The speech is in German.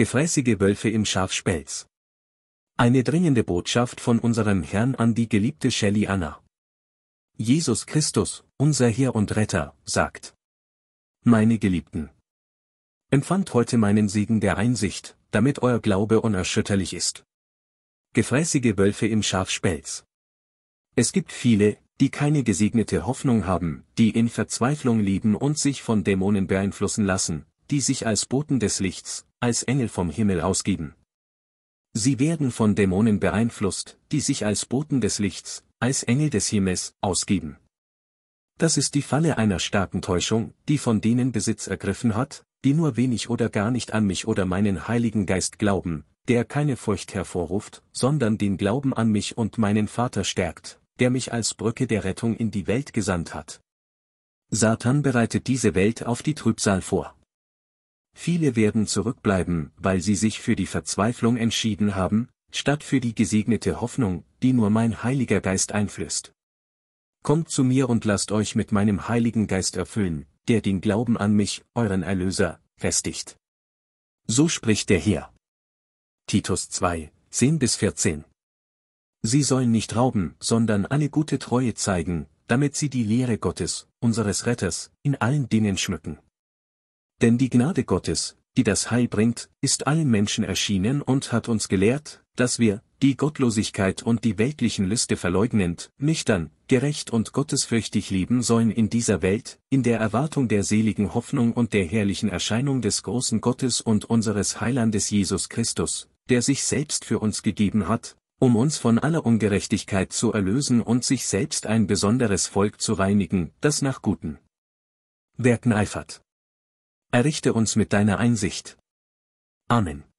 gefräßige Wölfe im Schafspelz. Eine dringende Botschaft von unserem Herrn an die geliebte Shelley Anna. Jesus Christus, unser Herr und Retter, sagt. Meine Geliebten. Empfand heute meinen Segen der Einsicht, damit euer Glaube unerschütterlich ist. Gefräßige Wölfe im Schafspelz. Es gibt viele, die keine gesegnete Hoffnung haben, die in Verzweiflung lieben und sich von Dämonen beeinflussen lassen, die sich als Boten des Lichts, als Engel vom Himmel ausgeben. Sie werden von Dämonen beeinflusst, die sich als Boten des Lichts, als Engel des Himmels, ausgeben. Das ist die Falle einer starken Täuschung, die von denen Besitz ergriffen hat, die nur wenig oder gar nicht an mich oder meinen Heiligen Geist glauben, der keine Furcht hervorruft, sondern den Glauben an mich und meinen Vater stärkt, der mich als Brücke der Rettung in die Welt gesandt hat. Satan bereitet diese Welt auf die Trübsal vor. Viele werden zurückbleiben, weil sie sich für die Verzweiflung entschieden haben, statt für die gesegnete Hoffnung, die nur mein Heiliger Geist einflößt. Kommt zu mir und lasst euch mit meinem Heiligen Geist erfüllen, der den Glauben an mich, euren Erlöser, festigt. So spricht der Herr. Titus 2, 10 bis 14. Sie sollen nicht rauben, sondern alle gute Treue zeigen, damit sie die Lehre Gottes, unseres Retters, in allen Dingen schmücken. Denn die Gnade Gottes, die das Heil bringt, ist allen Menschen erschienen und hat uns gelehrt, dass wir, die Gottlosigkeit und die weltlichen Lüste verleugnend, nüchtern, gerecht und gottesfürchtig leben sollen in dieser Welt, in der Erwartung der seligen Hoffnung und der herrlichen Erscheinung des großen Gottes und unseres Heilandes Jesus Christus, der sich selbst für uns gegeben hat, um uns von aller Ungerechtigkeit zu erlösen und sich selbst ein besonderes Volk zu reinigen, das nach guten Werken eifert. Errichte uns mit deiner Einsicht. Amen.